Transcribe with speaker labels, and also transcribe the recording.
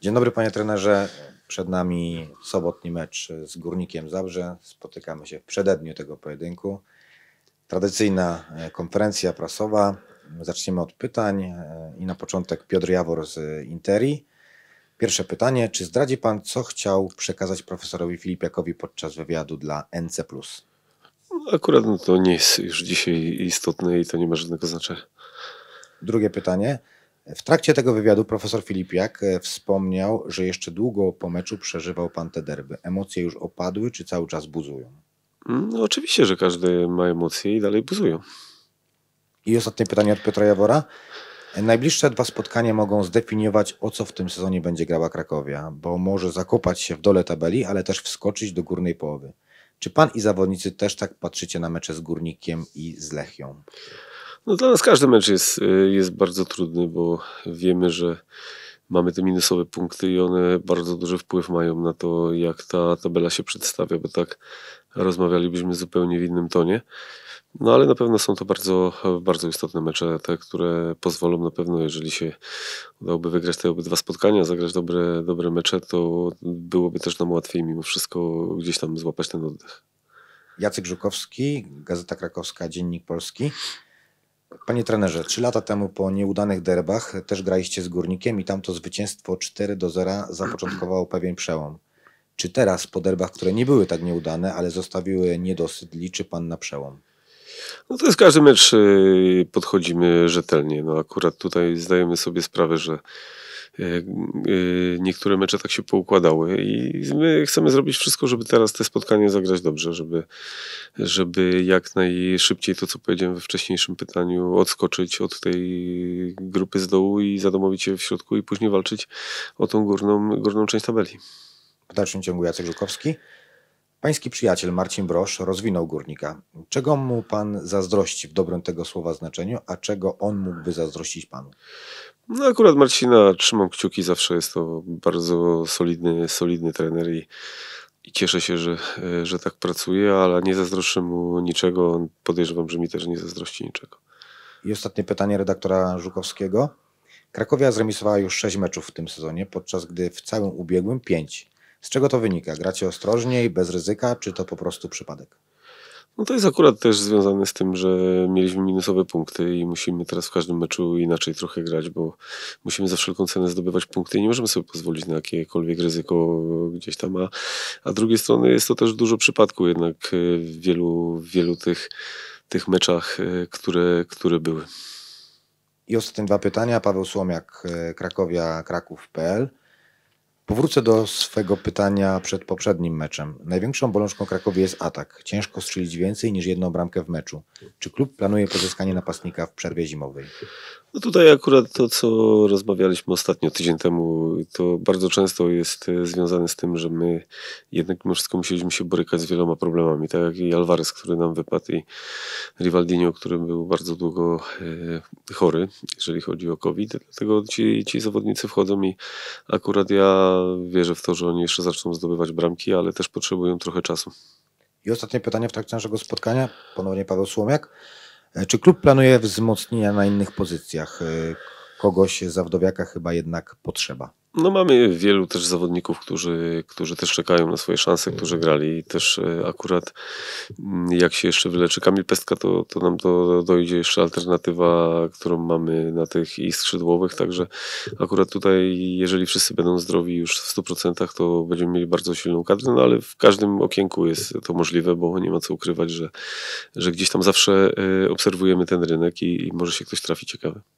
Speaker 1: Dzień dobry panie trenerze. Przed nami sobotni mecz z Górnikiem Zabrze. Spotykamy się w przededniu tego pojedynku. Tradycyjna e, konferencja prasowa. Zaczniemy od pytań e, i na początek Piotr Jawor z Interi. Pierwsze pytanie, czy zdradzi pan, co chciał przekazać profesorowi Filipiakowi podczas wywiadu dla NC+.
Speaker 2: Akurat no to nie jest już dzisiaj istotne i to nie ma żadnego znaczenia.
Speaker 1: Drugie pytanie. W trakcie tego wywiadu profesor Filipiak e, wspomniał, że jeszcze długo po meczu przeżywał pan te derby. Emocje już opadły, czy cały czas buzują?
Speaker 2: Mm, no, oczywiście, że każdy ma emocje i dalej buzują. I ostatnie
Speaker 1: pytanie od Piotra Jawora. Najbliższe dwa spotkania mogą zdefiniować, o co w tym sezonie będzie grała Krakowia, bo może zakopać się w dole tabeli, ale też wskoczyć do górnej połowy. Czy pan i zawodnicy też tak patrzycie na mecze z Górnikiem i z Lechią?
Speaker 2: No dla nas każdy mecz jest, y, jest bardzo trudny, bo wiemy, że mamy te minusowe punkty i one bardzo duży wpływ mają na to, jak ta tabela się przedstawia, bo tak rozmawialibyśmy zupełnie w innym tonie. No ale na pewno są to bardzo, bardzo istotne mecze, te, które pozwolą na pewno, jeżeli się udałoby wygrać te obydwa spotkania, zagrać dobre, dobre mecze, to byłoby też nam łatwiej mimo wszystko gdzieś tam złapać ten oddech.
Speaker 1: Jacek Żukowski, Gazeta Krakowska, Dziennik Polski. Panie trenerze, trzy lata temu po nieudanych derbach też graliście z Górnikiem i tam to zwycięstwo 4 do 0 zapoczątkowało pewien przełom. Czy teraz po derbach, które nie były tak nieudane, ale zostawiły niedosyt, liczy Pan na przełom?
Speaker 2: No to jest każdy mecz, y, podchodzimy rzetelnie. No akurat tutaj zdajemy sobie sprawę, że y, y, niektóre mecze tak się poukładały i my chcemy zrobić wszystko, żeby teraz te spotkanie zagrać dobrze, żeby, żeby jak najszybciej to, co powiedziałem we wcześniejszym pytaniu, odskoczyć od tej grupy z dołu i zadomowić się w środku i później walczyć o tą górną, górną część tabeli. W dalszym ciągu Jacek Żukowski. Pański przyjaciel
Speaker 1: Marcin Brosz rozwinął górnika. Czego mu pan zazdrości w dobrym tego słowa znaczeniu, a czego on mógłby zazdrościć panu?
Speaker 2: No akurat Marcina trzymam kciuki, zawsze jest to bardzo solidny, solidny trener i, i cieszę się, że, że tak pracuje, ale nie zazdroszczę mu niczego. Podejrzewam, że mi też nie zazdrości niczego. I
Speaker 1: ostatnie pytanie redaktora Żukowskiego. Krakowia zremisowała już 6 meczów w tym sezonie, podczas gdy w całym ubiegłym 5. Z czego to wynika? Gracie ostrożniej, bez ryzyka, czy to po prostu przypadek?
Speaker 2: No to jest akurat też związane z tym, że mieliśmy minusowe punkty i musimy teraz w każdym meczu inaczej trochę grać, bo musimy za wszelką cenę zdobywać punkty i nie możemy sobie pozwolić na jakiekolwiek ryzyko gdzieś tam. A, a z drugiej strony jest to też dużo przypadku jednak e, w wielu, wielu tych, tych meczach, e, które, które były.
Speaker 1: I ostatnie dwa pytania. Paweł Słomiak, e, krakowia kraków.pl. Powrócę do swego pytania przed poprzednim meczem. Największą bolączką Krakowi jest atak. Ciężko strzelić więcej niż jedną bramkę w meczu. Czy klub planuje pozyskanie napastnika w przerwie
Speaker 2: zimowej? No tutaj akurat to, co rozmawialiśmy ostatnio tydzień temu, to bardzo często jest e, związane z tym, że my jednak mimo wszystko musieliśmy się borykać z wieloma problemami, tak jak i Alvarez, który nam wypadł i Rivaldinho, który był bardzo długo e, chory, jeżeli chodzi o COVID, dlatego ci, ci zawodnicy wchodzą i akurat ja wierzę w to, że oni jeszcze zaczną zdobywać bramki, ale też potrzebują trochę czasu.
Speaker 1: I ostatnie pytanie w trakcie naszego spotkania, ponownie Paweł Słomiak. E, czy klub planuje wzmocnienia na innych pozycjach? E, kogoś zawdowiaka chyba jednak potrzeba.
Speaker 2: No mamy wielu też zawodników, którzy, którzy też czekają na swoje szanse, którzy grali i też e, akurat mm, jak się jeszcze wyleczy Kamil Pestka, to, to nam to dojdzie jeszcze alternatywa, którą mamy na tych i skrzydłowych, także akurat tutaj jeżeli wszyscy będą zdrowi już w 100%, to będziemy mieli bardzo silną kadrę, no ale w każdym okienku jest to możliwe, bo nie ma co ukrywać, że, że gdzieś tam zawsze e, obserwujemy ten rynek i, i może się ktoś trafi ciekawy.